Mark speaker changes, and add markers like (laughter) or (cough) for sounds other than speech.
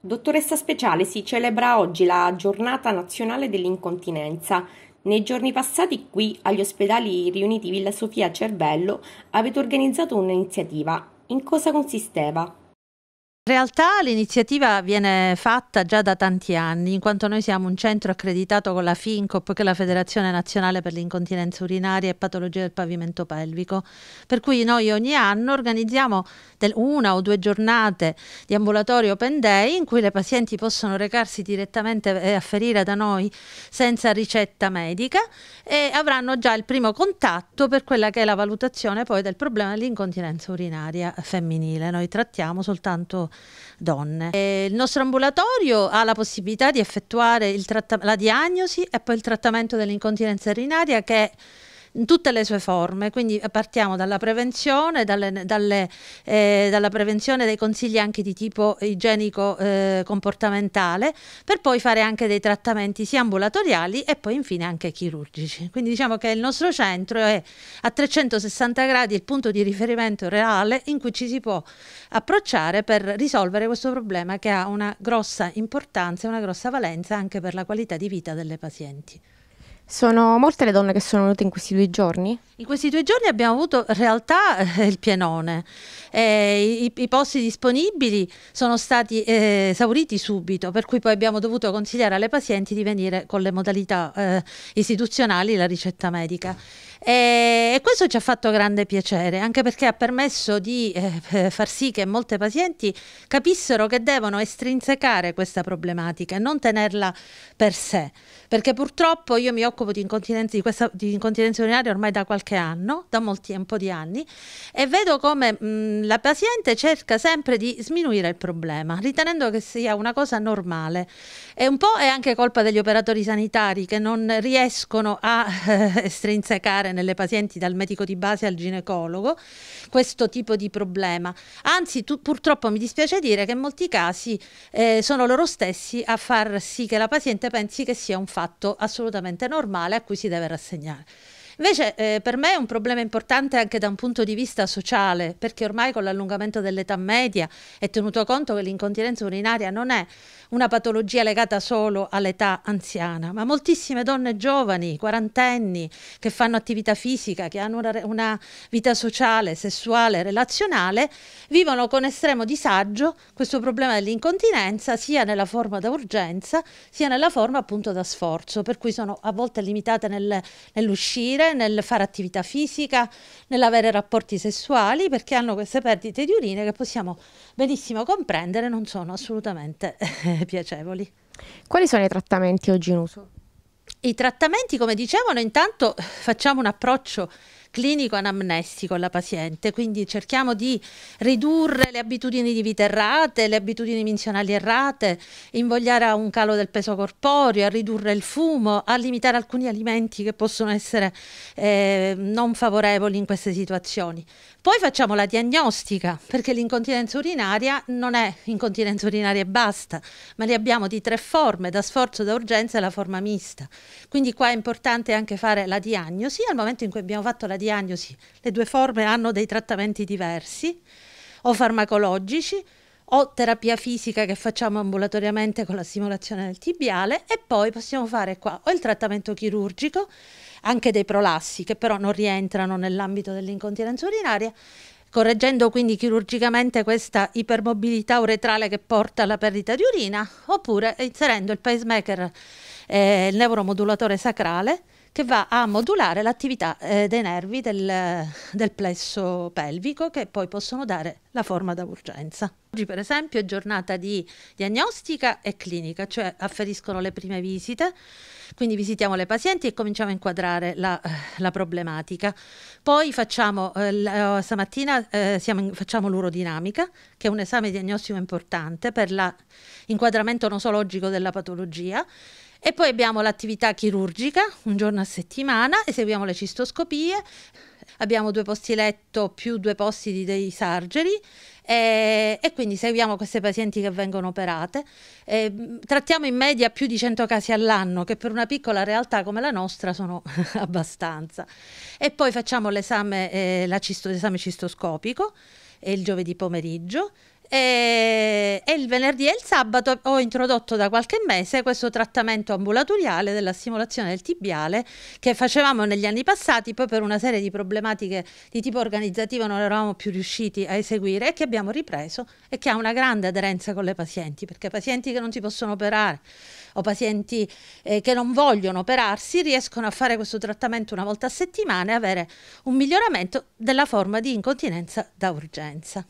Speaker 1: Dottoressa Speciale si celebra oggi la giornata nazionale dell'incontinenza. Nei giorni passati qui agli ospedali riuniti Villa Sofia Cervello avete organizzato un'iniziativa. In cosa consisteva? In realtà l'iniziativa viene fatta già da tanti anni, in quanto noi siamo un centro accreditato con la FINCOP, che è la Federazione Nazionale per l'Incontinenza Urinaria e Patologia del Pavimento Pelvico, per cui noi ogni anno organizziamo una o due giornate di ambulatorio open day in cui le pazienti possono recarsi direttamente e eh, afferire da noi senza ricetta medica e avranno già il primo contatto per quella che è la valutazione poi del problema dell'incontinenza urinaria femminile. Noi trattiamo soltanto donne. E il nostro ambulatorio ha la possibilità di effettuare la diagnosi e poi il trattamento dell'incontinenza urinaria che in tutte le sue forme, quindi eh, partiamo dalla prevenzione, dalle, dalle, eh, dalla prevenzione dei consigli anche di tipo igienico-comportamentale, eh, per poi fare anche dei trattamenti sia ambulatoriali e poi infine anche chirurgici. Quindi diciamo che il nostro centro è a 360 gradi il punto di riferimento reale in cui ci si può approcciare per risolvere questo problema che ha una grossa importanza e una grossa valenza anche per la qualità di vita delle pazienti. Sono molte le donne che sono venute in questi due giorni? In questi due giorni abbiamo avuto in realtà eh, il pienone. Eh, i, i, posti disponibili sono stati eh, esauriti subito, per cui poi abbiamo dovuto consigliare alle pazienti di venire con le modalità eh, istituzionali la ricetta medica. E questo ci ha fatto grande piacere, anche perché ha permesso di eh, eh, far sì che molte pazienti capissero che devono estrinsecare questa problematica e non tenerla per sé, perché purtroppo io mi occupo occupo di di, questa, di incontinenza urinaria ormai da qualche anno, da molti un po' di anni, e vedo come mh, la paziente cerca sempre di sminuire il problema, ritenendo che sia una cosa normale. E un po' è anche colpa degli operatori sanitari che non riescono a eh, (laughs) estrinsecare nelle pazienti dal medico di base al ginecologo questo tipo di problema. Anzi, tu, purtroppo mi dispiace dire che in molti casi eh, sono loro stessi a far sì che la paziente pensi che sia un fatto assolutamente normale normale a cui si deve rassegnare. Invece eh, per me è un problema importante anche da un punto di vista sociale, perché ormai con l'allungamento dell'età media è tenuto conto che l'incontinenza urinaria non è una patologia legata solo all'età anziana, ma moltissime donne giovani, quarantenni, che fanno attività fisica, che hanno una, una vita sociale, sessuale, relazionale, vivono con estremo disagio questo problema dell'incontinenza sia nella forma da urgenza sia nella forma appunto da sforzo, per cui sono a volte limitate nel, nell'uscire nel fare attività fisica, nell'avere rapporti sessuali, perché hanno queste perdite di urine che possiamo benissimo comprendere non sono assolutamente (laughs) piacevoli. Quali sono i trattamenti oggi in uso? I trattamenti, come dicevano, intanto facciamo un approccio clinico anamnestico alla paziente, quindi cerchiamo di ridurre le abitudini di vita errate, le abitudini menzionali errate, invogliare a un calo del peso corporeo, a ridurre il fumo, a limitare alcuni alimenti che possono essere eh, non favorevoli in queste situazioni. Poi facciamo la diagnostica, perché l'incontinenza urinaria non è incontinenza urinaria e basta, ma li abbiamo di tre forme, da sforzo, da urgenza e la forma mista. Quindi qua è importante anche fare la diagnosi, al momento in cui abbiamo fatto la diagnosi diagnosi, le due forme hanno dei trattamenti diversi, o farmacologici, o terapia fisica che facciamo ambulatoriamente con la stimolazione del tibiale e poi possiamo fare qua o il trattamento chirurgico, anche dei prolassi che però non rientrano nell'ambito dell'incontinenza urinaria, correggendo quindi chirurgicamente questa ipermobilità uretrale che porta alla perdita di urina, oppure inserendo il pacemaker, eh, il neuromodulatore sacrale, che va a modulare l'attività eh, dei nervi del, del plesso pelvico che poi possono dare la forma d'urgenza. Oggi per esempio è giornata di diagnostica e clinica, cioè afferiscono le prime visite, quindi visitiamo le pazienti e cominciamo a inquadrare la, eh, la problematica. Poi facciamo, eh, eh stamattina eh, in, facciamo l'urodinamica, che è un esame diagnostico importante per l'inquadramento nosologico della patologia e poi abbiamo l'attività chirurgica, un giorno a settimana, eseguiamo le cistoscopie, abbiamo due posti letto più due posti dei sargeri e, e, quindi seguiamo queste pazienti che vengono operate. E, mm, trattiamo in media più di 100 casi all'anno, che per una piccola realtà come la nostra sono (laughs) abbastanza. E poi facciamo l'esame, eh, cisto, cistoscopico il giovedì pomeriggio e, eh, e, il venerdì e il sabato ho introdotto da qualche mese questo trattamento ambulatoriale della stimolazione del tibiale che facevamo negli anni passati, poi per una serie di problematiche di tipo organizzativo non eravamo più riusciti a eseguire e che abbiamo ripreso e che ha una grande aderenza con le pazienti, perché pazienti che non si possono operare o pazienti eh, che non vogliono operarsi riescono a fare questo trattamento una volta a settimana e avere un miglioramento della forma di incontinenza da urgenza.